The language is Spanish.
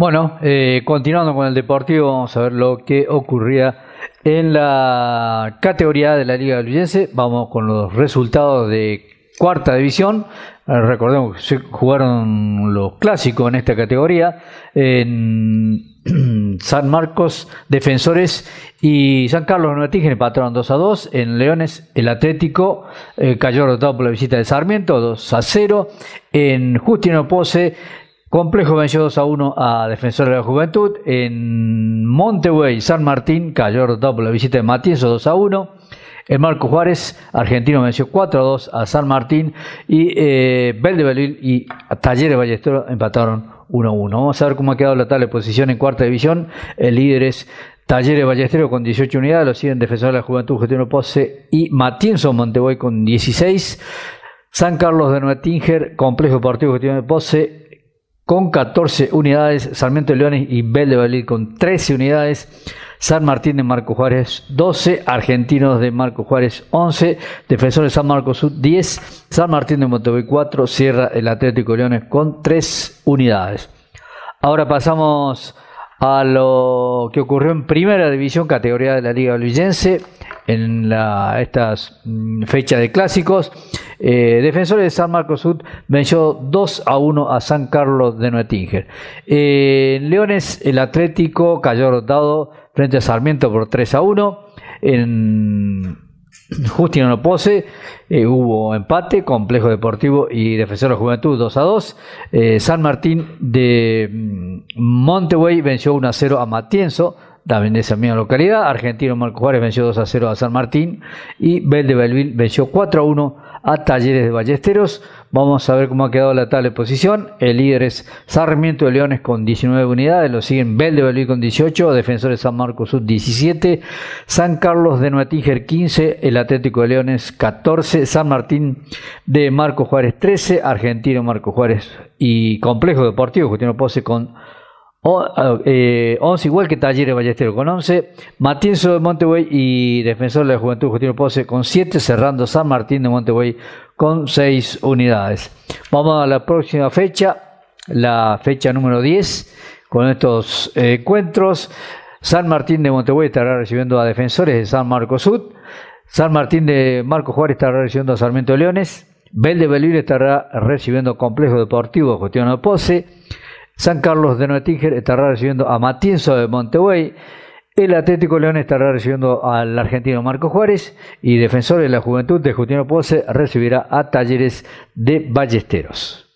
Bueno, eh, continuando con el deportivo, vamos a ver lo que ocurría en la categoría de la Liga Boliviense. Vamos con los resultados de cuarta división. Eh, recordemos que se jugaron los clásicos en esta categoría. En San Marcos, Defensores y San Carlos Nueva empataron 2 a 2. En Leones, el Atlético eh, cayó rotado por la visita de Sarmiento 2 a 0. En Justino Pose, Complejo venció 2 a 1 a Defensor de la Juventud. En Montevideo San Martín cayó la visita de Matienzo 2 a 1. En Marco Juárez, Argentino venció 4 a 2 a San Martín. Y eh, Belil y Talleres Ballesteros empataron 1 a 1. Vamos a ver cómo ha quedado la tabla de posición en cuarta división. El líder es Talleres Ballesteros con 18 unidades. Lo siguen Defensor de la Juventud, un Pose y Matienzo Montevideo con 16. San Carlos de Nuetinger, Complejo Partido un Pose con 14 unidades, Sarmiento de Leones y de Valle con 13 unidades, San Martín de Marco Juárez 12, Argentinos de Marco Juárez 11, Defensor de San Marcos 10, San Martín de Montevideo 4, Sierra el Atlético Leones con 3 unidades. Ahora pasamos a lo que ocurrió en primera división categoría de la Liga Boliviense en la, estas mm, fechas de clásicos. Eh, Defensores de San Marcos Sud venció 2 a 1 a San Carlos de Noetinger. Eh, Leones, el Atlético cayó rotado frente a Sarmiento por 3 a 1. En Justino Pose eh, hubo empate, Complejo Deportivo y Defensor de Juventud 2 a 2. Eh, San Martín de mm, Monteway venció 1 a 0 a Matienzo, también de esa misma localidad. Argentino Marco Juárez venció 2 a 0 a San Martín y Bel de Belville venció 4 a 1 a Talleres de Ballesteros. Vamos a ver cómo ha quedado la tal de posición. El líder es Sarmiento de Leones con 19 unidades, lo siguen Bel de Belví con 18, defensores San Marcos Sud 17, San Carlos de Nuatiger 15, el Atlético de Leones 14, San Martín de Marco Juárez 13, Argentino Marco Juárez y Complejo Deportivo Justino Pose con 11 ah, eh, igual que Talleres Ballesteros con 11, Matienzo de Montevideo y Defensor de la Juventud Justino Pose con 7, cerrando San Martín de Montevideo con 6 unidades. Vamos a la próxima fecha, la fecha número 10, con estos eh, encuentros. San Martín de Montevideo estará recibiendo a Defensores de San Marcos Sud, San Martín de Marcos Juárez estará recibiendo a Sarmiento Leones, Bel de Belville estará recibiendo Complejo Deportivo Justino Pose. San Carlos de Noetinger estará recibiendo a Matienzo de Montevideo. El Atlético León estará recibiendo al argentino Marco Juárez y Defensor de la Juventud de Justino Pose recibirá a Talleres de Ballesteros.